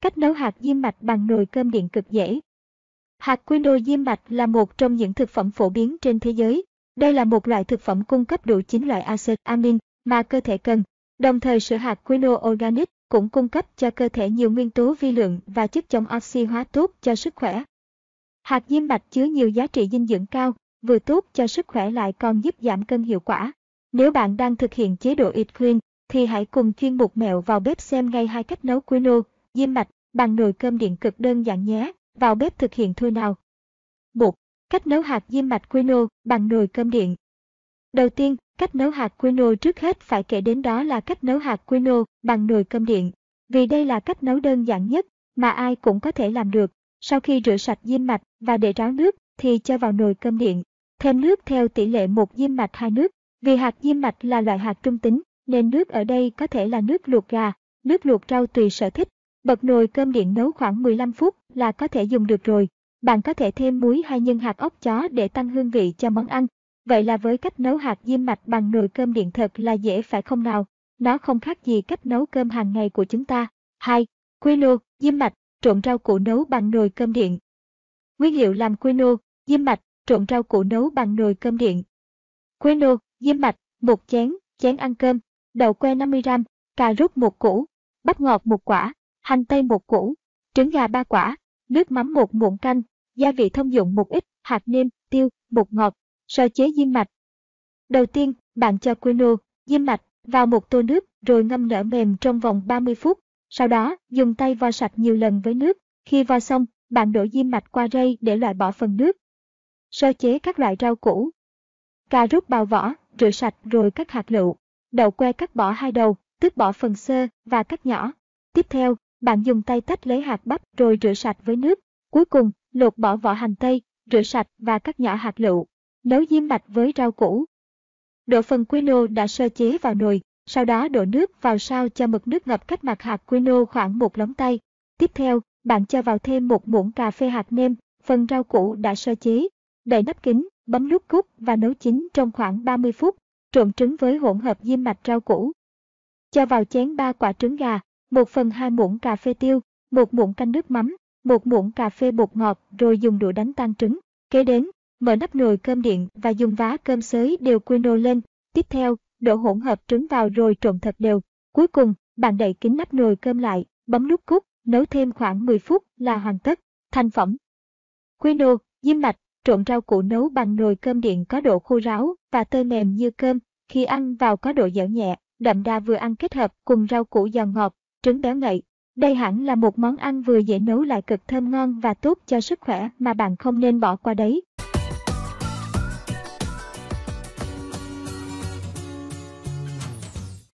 Cách nấu hạt diêm mạch bằng nồi cơm điện cực dễ. Hạt quy đô diêm mạch là một trong những thực phẩm phổ biến trên thế giới. Đây là một loại thực phẩm cung cấp đủ chín loại axit amin mà cơ thể cần. Đồng thời sữa hạt quino organic cũng cung cấp cho cơ thể nhiều nguyên tố vi lượng và chất chống oxy hóa tốt cho sức khỏe. Hạt diêm bạch chứa nhiều giá trị dinh dưỡng cao, vừa tốt cho sức khỏe lại còn giúp giảm cân hiệu quả. Nếu bạn đang thực hiện chế độ eat clean, thì hãy cùng chuyên mục mẹo vào bếp xem ngay hai cách nấu quinoa, diêm mạch bằng nồi cơm điện cực đơn giản nhé. Vào bếp thực hiện thôi nào. 1. Cách nấu hạt diêm mạch quinoa bằng nồi cơm điện. Đầu tiên, cách nấu hạt quinoa trước hết phải kể đến đó là cách nấu hạt quinoa bằng nồi cơm điện. Vì đây là cách nấu đơn giản nhất mà ai cũng có thể làm được. Sau khi rửa sạch diêm mạch và để ráo nước thì cho vào nồi cơm điện. Thêm nước theo tỷ lệ một diêm mạch hai nước. Vì hạt diêm mạch là loại hạt trung tính nên nước ở đây có thể là nước luộc gà, nước luộc rau tùy sở thích. Bật nồi cơm điện nấu khoảng 15 phút là có thể dùng được rồi. Bạn có thể thêm muối hay nhân hạt ốc chó để tăng hương vị cho món ăn. Vậy là với cách nấu hạt diêm mạch bằng nồi cơm điện thật là dễ phải không nào? Nó không khác gì cách nấu cơm hàng ngày của chúng ta. 2. Quy luộc, diêm mạch trộn rau củ nấu bằng nồi cơm điện. Nguyên liệu làm quy nô, diêm mạch, trộn rau củ nấu bằng nồi cơm điện. Quy nô, diêm mạch, một chén, chén ăn cơm, đậu que 50g, cà rốt một củ, bắp ngọt một quả, hành tây một củ, trứng gà ba quả, nước mắm một muỗng canh, gia vị thông dụng một ít, hạt nêm, tiêu, bột ngọt, sơ chế diêm mạch. Đầu tiên, bạn cho quinoa, diêm mạch vào một tô nước rồi ngâm nở mềm trong vòng 30 phút. Sau đó, dùng tay vo sạch nhiều lần với nước. Khi vo xong, bạn đổ diêm mạch qua rây để loại bỏ phần nước. Sơ chế các loại rau củ. Cà rút bào vỏ, rửa sạch rồi cắt hạt lựu. Đậu que cắt bỏ hai đầu, tước bỏ phần sơ và cắt nhỏ. Tiếp theo, bạn dùng tay tách lấy hạt bắp rồi rửa sạch với nước. Cuối cùng, lột bỏ vỏ hành tây, rửa sạch và cắt nhỏ hạt lựu. Nấu diêm mạch với rau củ. Đổ phần quy lô đã sơ chế vào nồi, sau đó đổ nước vào sao cho mực nước ngập cách mặt hạt quinoa khoảng một lóng tay. Tiếp theo, bạn cho vào thêm một muỗng cà phê hạt nêm, phần rau củ đã sơ chế. Đậy nắp kính, bấm nút cút và nấu chín trong khoảng 30 phút, trộn trứng với hỗn hợp diêm mạch rau củ. Cho vào chén 3 quả trứng gà, 1 phần 2 muỗng cà phê tiêu, 1 muỗng canh nước mắm, 1 muỗng cà phê bột ngọt rồi dùng đũa đánh tan trứng. Kế đến, mở nắp nồi cơm điện và dùng vá cơm xới đều quinoa lên. Tiếp theo, đổ hỗn hợp trứng vào rồi trộn thật đều. Cuối cùng, bạn đậy kín nắp nồi cơm lại, bấm nút cút, nấu thêm khoảng 10 phút là hoàn tất. Thành phẩm. Quino, diêm mạch, trộn rau củ nấu bằng nồi cơm điện có độ khô ráo và tơi mềm như cơm, khi ăn vào có độ dẻo nhẹ, đậm đà vừa ăn kết hợp cùng rau củ giòn ngọt, trứng béo ngậy. Đây hẳn là một món ăn vừa dễ nấu lại cực thơm ngon và tốt cho sức khỏe mà bạn không nên bỏ qua đấy.